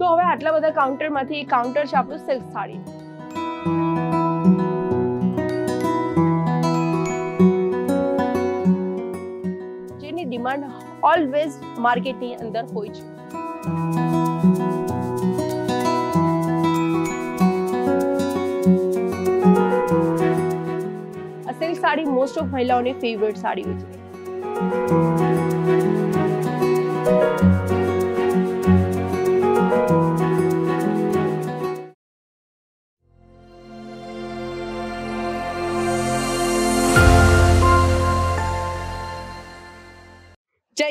તો હવે આટલા બધા કાઉન્ટરમાંથી એક કાઉન્ટર છે આપણું સિલ્ક સાડી જેની ડિમાન્ડ ઓલવેઝ માર્કેટની અંદર હોય છે સિલ્ક સાડી મોસ્ટ ઓફ મહિલાઓની ફેવરેટ સાડી હોય છે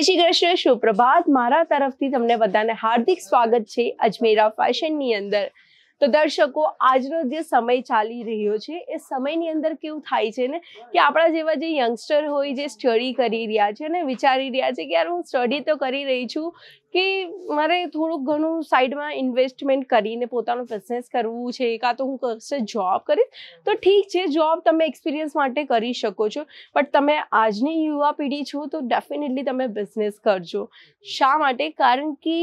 જય શ્રી કૃષ્ણ સુપ્રભાત મારા તરફથી તમને બધાને હાર્દિક સ્વાગત છે અજમેરા ફેશનની અંદર તો દર્શકો આજનો જે સમય ચાલી રહ્યો છે એ સમયની અંદર કેવું થાય છે ને કે આપણા જેવા જે યંગસ્ટર હોય જે સ્ટડી કરી રહ્યા છે ને વિચારી રહ્યા છે કે યાર હું સ્ટડી તો કરી રહી છું કે મારે થોડુંક ઘણું સાઈડમાં ઇન્વેસ્ટમેન્ટ કરીને પોતાનું બિઝનેસ કરવું છે કાં તો હું કશે જોબ કરીશ તો ઠીક છે જોબ તમે એક્સપિરિયન્સ માટે કરી શકો છો બટ તમે આજની યુવા પેઢી છો તો ડેફિનેટલી તમે બિઝનેસ કરજો શા માટે કારણ કે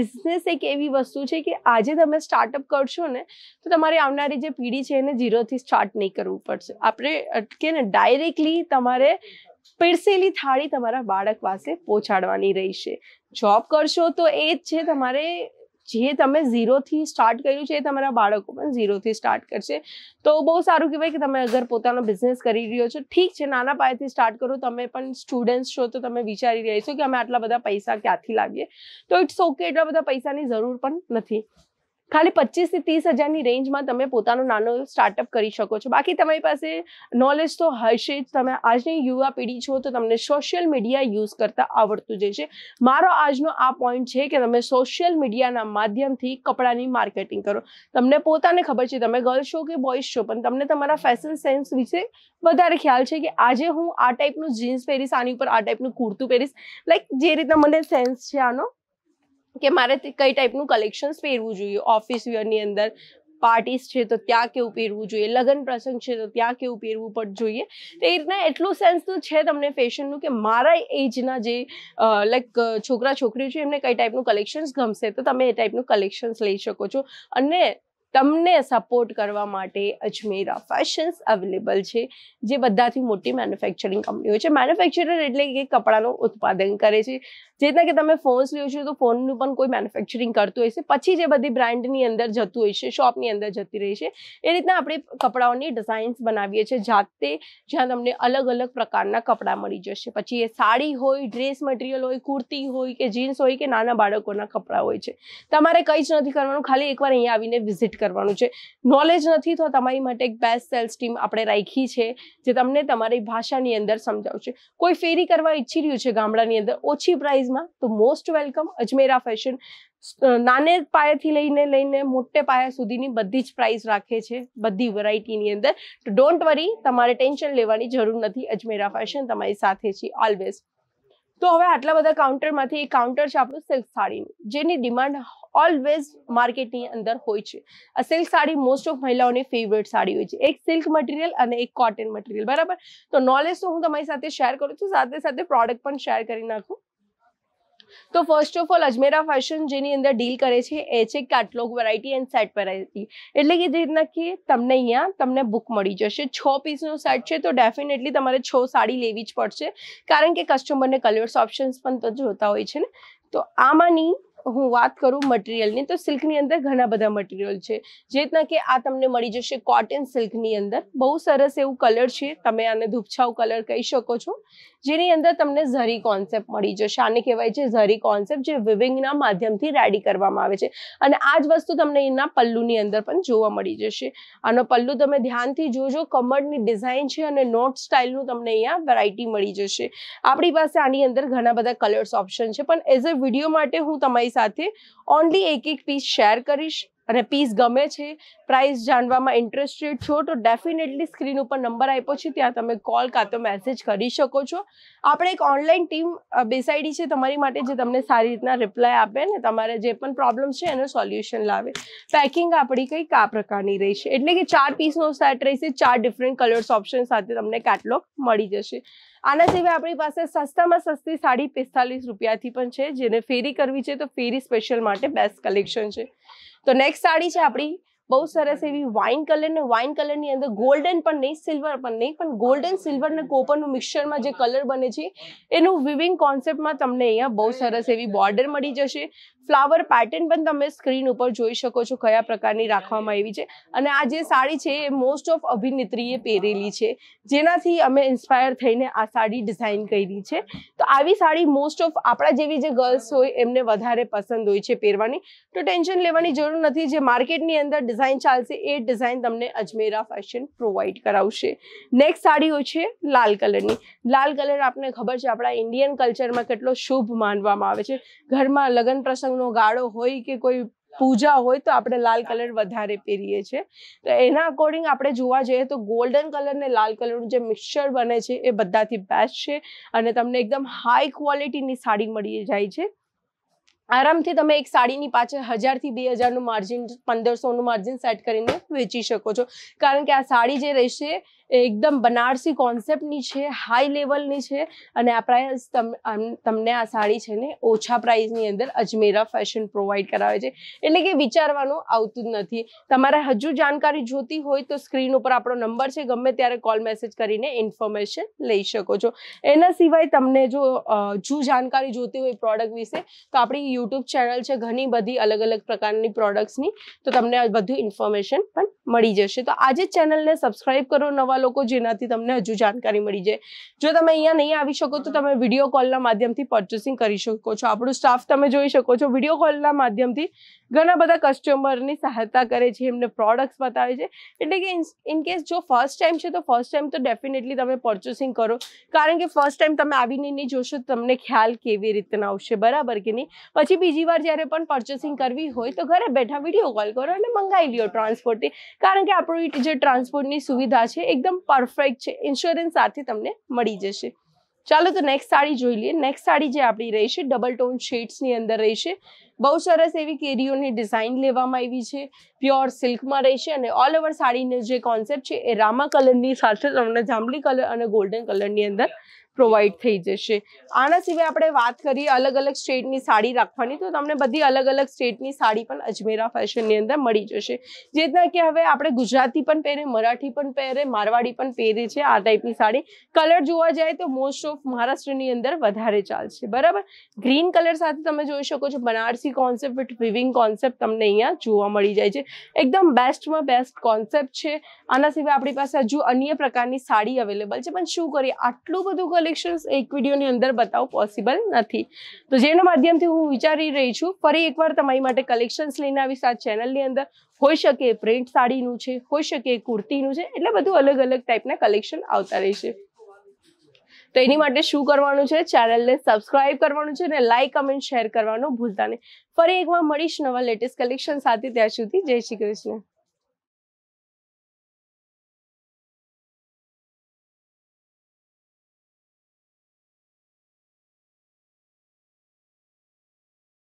બિઝનેસ એક એવી વસ્તુ છે કે આજે તમે સ્ટાર્ટઅપ કરશો ને તો તમારે આવનારી જે પેઢી છે એને ઝીરોથી સ્ટાર્ટ નહીં કરવું પડશે આપણે કે ને ડાયરેક્ટલી તમારે પીરસેલી થાળી તમારા બાળક પાસે પહોંચાડવાની રહેશે જોબ કરશો તો એ જ છે તમારે જે તમે ઝીરોથી સ્ટાર્ટ કર્યું છે એ તમારા બાળકો પણ ઝીરોથી સ્ટાર્ટ કરશે તો બહુ સારું કહેવાય કે તમે અગર પોતાનો બિઝનેસ કરી રહ્યો છો ઠીક છે નાના પાયેથી સ્ટાર્ટ કરો તમે પણ સ્ટુડન્ટ્સ છો તો તમે વિચારી રહ્યા છો કે અમે આટલા બધા પૈસા ક્યાંથી લાવીએ તો ઇટ્સ ઓકે એટલા બધા પૈસાની જરૂર પણ નથી ખાલી પચીસથી ત્રીસ હજારની રેન્જમાં તમે પોતાનું નાનો સ્ટાર્ટઅપ કરી શકો છો બાકી તમારી પાસે નોલેજ તો હશે જ તમે આજની યુવા પેઢી છો તો તમને સોશિયલ મીડિયા યુઝ કરતા આવડતું જશે મારો આજનો આ પોઈન્ટ છે કે તમે સોશિયલ મીડિયાના માધ્યમથી કપડાની માર્કેટિંગ કરો તમને પોતાને ખબર છે તમે ગર્લ્સ છો કે બોયઝ છો પણ તમને તમારા ફેશન સેન્સ વિશે વધારે ખ્યાલ છે કે આજે હું આ ટાઈપનું જીન્સ પહેરીશ આની ઉપર આ ટાઈપનું કુર્તું પહેરીશ લાઈક જે રીતના મને સેન્સ છે આનો કે મારે કઈ ટાઈપનું કલેક્શન્સ પહેરવું જોઈએ ઓફિસ વેરની અંદર પાર્ટીસ છે તો ત્યાં કેવું પહેરવું જોઈએ લગ્ન પ્રસંગ છે તો ત્યાં કેવું પહેરવું પણ જોઈએ તો એ રીતના એટલું સેન્સ તો છે તમને ફેશનનું કે મારા એજના જે લાઈક છોકરા છોકરીઓ છે એમને કઈ ટાઈપનું કલેક્શન્સ ગમશે તો તમે એ ટાઈપનું કલેક્શન્સ લઈ શકો છો અને તમને સપોર્ટ કરવા માટે અજમેરા ફેશન્સ અવેલેબલ છે જે બધાથી મોટી મેન્યુફેક્ચરિંગ કંપનીઓ છે મેન્યુફેક્ચરર એટલે કે કપડાનું ઉત્પાદન કરે છે જે રીતના કે તમે ફોન્સ લ્યો છો તો ફોનનું પણ કોઈ મેન્યુફેક્ચરિંગ કરતું હોય છે પછી જે બધી બ્રાન્ડની અંદર જતું હોય છે શોપની અંદર જતી રહી છે એ રીતના આપણે કપડાઓની ડિઝાઇન્સ બનાવીએ છીએ જાતે જ્યાં તમને અલગ અલગ પ્રકારના કપડાં મળી જશે પછી એ સાડી હોય ડ્રેસ મટીરિયલ હોય કુર્તી હોય કે જીન્સ હોય કે નાના બાળકોના કપડાં હોય છે તમારે કંઈ જ નથી કરવાનું ખાલી એકવાર અહીંયા આવીને વિઝિટ કરવાનું છે નોલેજ નથી તો તમારી માટે એક બેસ્ટ સેલ્સ ટીમ આપણે રાખી છે જે તમને તમારી ભાષાની અંદર સમજાવશે કોઈ ફેરી કરવા ઈચ્છી રહ્યું છે ગામડાની અંદર ઓછી પ્રાઇઝમાં તો મોસ્ટ વેલકમ અજમેરા ફેશન નાને પાયેથી લઈને લઈને મોટે પાયા સુધીની બધી જ પ્રાઇસ રાખે છે બધી વેરાયટીની અંદર તો ડોન્ટ વરી તમારે ટેન્શન લેવાની જરૂર નથી અજમેરા ફેશન તમારી સાથે છે ઓલવેઝ તો હવે આટલા બધા કાઉન્ટરમાંથી એક કાઉન્ટર છે આપણું સિલ્ક સાડીનું જેની ડિમાન્ડ ઓલવેઝ માર્કેટની અંદર હોય છે આ સિલ્ક સાડી મોસ્ટ ઓફ મહિલાઓની ફેવરેટ સાડી હોય છે એક સિલ્ક મટીરિયલ અને એક કોટન મટીરિયલ બરાબર તો નોલેજ તો હું તમારી સાથે શેર કરું છું સાથે સાથે પ્રોડક્ટ પણ શેર કરી નાખું તો first of all Ajmera fashion જેની અંદર ડીલ કરે છે એ છે catalogue variety and set variety એટલે કે જે રીતના કે તમને અહીંયા તમને બુક મળી જશે છ પીસનો સેટ છે તો ડેફિનેટલી તમારે છ સાડી લેવી જ પડશે કારણ કે કસ્ટમરને કલર્સ ઓપ્શન્સ પણ તો જોતા હોય છે ને તો આમાંની હું વાત કરું મટીરિયલની તો સિલ્કની અંદર ઘણા બધા મટીરિયલ છે જે રીતના કે આ તમને મળી જશે કોટન સિલ્કની અંદર બહુ સરસ એવું કલર છે તમે આને ધૂપછાવ કલર કહી શકો છો જેની અંદર તમને ઝરી કોન્સેપ્ટ મળી જશે આને કહેવાય છે ઝરી કોન્સેપ્ટ જે વિવિંગના માધ્યમથી રેડી કરવામાં આવે છે અને આ જ વસ્તુ તમને એના પલ્લુની અંદર પણ જોવા મળી જશે આનો પલ્લુ તમે ધ્યાનથી જોજો કમરની ડિઝાઇન છે અને નોટ સ્ટાઇલનું તમને અહીંયા વેરાયટી મળી જશે આપણી પાસે આની અંદર ઘણા બધા કલર્સ ઓપ્શન છે પણ એઝ અ વિડીયો માટે હું તમારી તમારી સાથે ઓનલી એક એક પીસ શેર કરીશ અને પીસ ગમે છે પ્રાઇસ જાણવામાં ઇન્ટરેસ્ટેડ છો તો ડેફિનેટલી સ્ક્રીન ઉપર નંબર આપ્યો છે ત્યાં તમે કોલ કાં તો મેસેજ કરી શકો છો આપણે એક ઓનલાઈન ટીમ બેસાડી છે તમારી માટે જે તમને સારી રીતના રિપ્લાય આપે ને તમારે જે પણ પ્રોબ્લેમ છે એનું સોલ્યુશન લાવે પેકિંગ આપણી કંઈક આ પ્રકારની રહેશે એટલે કે ચાર પીસનો સેટ રહેશે ચાર ડિફરન્ટ કલર્સ ઓપ્શન સાથે તમને કેટલોગ મળી જશે આના સિવાય આપણી પાસે સસ્તામાં સસ્તી સાડી પિસ્તાલીસ રૂપિયાથી પણ છે જેને ફેરી કરવી છે તો ફેરી સ્પેશિયલ માટે બેસ્ટ કલેક્શન છે તો નેક્સ્ટ સાડી છે આપણી બહુ સરસ એવી વાઇન કલર ને વાઇન કલરની અંદર ગોલ્ડન પણ નહીં સિલ્વર પણ નહીં પણ ગોલ્ડન સિલ્વર ને કોપરનું મિક્સચરમાં જે કલર બને છે એનું વિવિંગ કોન્સેપ્ટમાં તમને અહીંયા બહુ સરસ એવી બોર્ડર મળી જશે ફ્લાવર પેટર્ન પણ તમે સ્ક્રીન ઉપર જોઈ શકો છો કયા પ્રકારની રાખવામાં આવી છે અને આ જે સાડી છે એ મોસ્ટ ઓફ અભિનેત્રીએ પહેરેલી છે જેનાથી અમે ઇન્સ્પાયર થઈને આ સાડી ડિઝાઇન કરી છે તો આવી સાડી મોસ્ટ ઓફ આપણા જેવી જે ગર્લ્સ હોય એમને વધારે પસંદ હોય છે પહેરવાની તો ટેન્શન લેવાની જરૂર નથી જે માર્કેટની અંદર ડિઝાઇન ચાલશે એ ડિઝાઇન તમને અજમેરા ફેશન પ્રોવાઈડ કરાવશે નેક્સ્ટ સાડી હોય છે લાલ કલરની લાલ કલર આપણને ખબર છે આપણા ઇન્ડિયન કલ્ચરમાં કેટલો શુભ માનવામાં આવે છે ઘરમાં લગ્ન પ્રસંગ પ્રસંગનો ગાળો હોય કે કોઈ પૂજા હોય તો આપણે લાલ કલર વધારે પહેરીએ છીએ તો એના અકોર્ડિંગ આપણે જોવા જઈએ તો ગોલ્ડન કલર ને લાલ કલરનું જે મિક્સચર બને છે એ બધાથી બેસ્ટ છે અને તમને એકદમ હાઈ ક્વોલિટીની સાડી મળી જાય છે આરામથી તમે એક સાડીની પાછળ હજારથી બે હજારનું માર્જિન પંદરસોનું માર્જિન સેટ કરીને વેચી શકો છો કારણ કે આ સાડી જે રહેશે એકદમ બનારસી કોન્સેપ્ટની છે હાઈ લેવલની છે અને આ પ્રાઇસ તમને આ સાડી છે ને ઓછા પ્રાઇસની અંદર અજમેરા ફેશન પ્રોવાઈડ કરાવે છે એટલે કે વિચારવાનું આવતું જ નથી તમારે હજુ જાણકારી જોતી હોય તો સ્ક્રીન ઉપર આપણો નંબર છે ગમે ત્યારે કોલ મેસેજ કરીને ઇન્ફોર્મેશન લઈ શકો છો એના સિવાય તમને જો જો જાણકારી જોતી હોય પ્રોડક્ટ વિશે તો આપણી યુટ્યુબ ચેનલ છે ઘણી બધી અલગ અલગ પ્રકારની પ્રોડક્ટ્સની તો તમને બધું ઇન્ફોર્મેશન પણ મળી જશે તો આજે ચેનલને સબસ્ક્રાઈબ કરો નવા લોકો જેનાથી તમને હજુ જાણકારી મળી જાય જો તમે અહીંયા નહીં આવી શકો તો તમે વિડીયો કોલના માધ્યમથી પરચેસિંગ કરી શકો છો આપણો સ્ટાફ તમે જોઈ શકો છો વિડીયો કોલના માધ્યમથી ઘણા બધા કસ્ટમરની સહાયતા કરે છે એમને પ્રોડક્ટ્સ બતાવે છે એટલે કે ઇન કેસ જો ફર્સ્ટ ટાઈમ છે તો ફર્સ્ટ ટાઈમ તો ડેફિનેટલી તમે પરચેસિંગ કરો કારણ કે ફર્સ્ટ ટાઈમ તમે આવીને નહીં જોશો તમને ખ્યાલ કેવી રીતના આવશે બરાબર કે નહીં પછી બીજી વાર જ્યારે પણ પરચેસિંગ કરવી હોય તો ઘરે બેઠા વિડીયો કોલ કરો અને મંગાવી લ્યો ટ્રાન્સપોર્ટથી કારણ કે આપણી જે ટ્રાન્સપોર્ટની સુવિધા છે એકદમ એકદમ પરફેક્ટ છે ઇન્સ્યોરન્સ સાથે તમને મળી જશે ચાલો તો નેક્સ્ટ સાડી જોઈ લઈએ નેક્સ્ટ સાડી જે આપણી રહેશે ડબલ ટોન શેડ્સની અંદર રહેશે બહુ સરસ એવી કેરીઓની ડિઝાઇન લેવામાં આવી છે પ્યોર સિલ્કમાં રહેશે અને ઓલ ઓવર સાડીનો જે કોન્સેપ્ટ છે એ રામા કલરની સાથે તમને જાંબલી કલર અને ગોલ્ડન કલરની અંદર પ્રોવાઈડ થઈ જશે આના સિવાય આપણે વાત કરીએ અલગ અલગ સ્ટેટની સાડી રાખવાની તો તમને બધી અલગ અલગ સ્ટેટની સાડી પણ અજમેરા ફેશનની અંદર મળી જશે જે રીતના કે હવે આપણે ગુજરાતી પણ પહેરે મરાઠી પણ પહેરે મારવાડી પણ પહેરે છે આ ટાઈપની સાડી કલર જોવા જાય તો મોસ્ટ ઓફ મહારાષ્ટ્રની અંદર વધારે ચાલશે બરાબર ગ્રીન કલર સાથે તમે જોઈ શકો છો Banarasi concept with weaving concept તમને અહીંયા જોવા મળી જાય છે એકદમ બેસ્ટમાં બેસ્ટ કોન્સેપ્ટ છે આના સિવાય આપણી પાસે હજુ અન્ય પ્રકારની સાડી અવેલેબલ છે પણ શું કરીએ આટલું બધું કલેક્શન્સ એક વિડીયોની અંદર બતાવવું પોસિબલ નથી તો જેના માધ્યમથી હું વિચારી રહી છું ફરી એકવાર તમારી માટે કલેક્શન્સ લઈને આવીશ આ ચેનલની અંદર હોઈ શકે પ્રિન્ટ સાડીનું છે હોઈ શકે કુર્તીનું છે એટલે બધું અલગ અલગ ટાઈપના કલેક્શન આવતા રહેશે તો એની માટે શું કરવાનું છે ચેનલને સબસ્ક્રાઇબ કરવાનું છે અને લાઇક કમેન્ટ શેર કરવાનું ભૂલતા નહીં ફરી એકવાર મળીશ નવા લેટેસ્ટ કલેક્શન સાથે ત્યાં સુધી જય શ્રી કૃષ્ણ